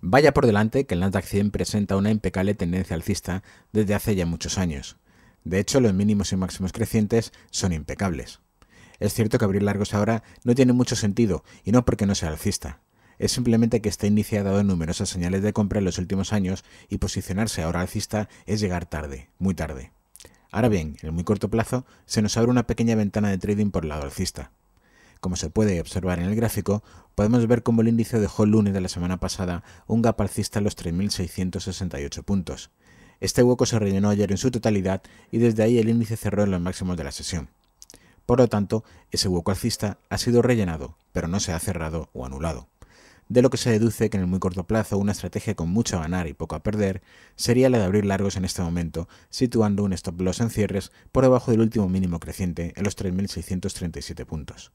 Vaya por delante que el Nasdaq 100 presenta una impecable tendencia alcista desde hace ya muchos años. De hecho, los mínimos y máximos crecientes son impecables. Es cierto que abrir largos ahora no tiene mucho sentido, y no porque no sea alcista. Es simplemente que está iniciado en numerosas señales de compra en los últimos años y posicionarse ahora alcista es llegar tarde, muy tarde. Ahora bien, en muy corto plazo se nos abre una pequeña ventana de trading por el lado alcista. Como se puede observar en el gráfico, podemos ver cómo el índice dejó el lunes de la semana pasada un gap alcista a los 3.668 puntos. Este hueco se rellenó ayer en su totalidad y desde ahí el índice cerró en los máximos de la sesión. Por lo tanto, ese hueco alcista ha sido rellenado, pero no se ha cerrado o anulado. De lo que se deduce que en el muy corto plazo una estrategia con mucho a ganar y poco a perder sería la de abrir largos en este momento, situando un stop loss en cierres por debajo del último mínimo creciente en los 3.637 puntos.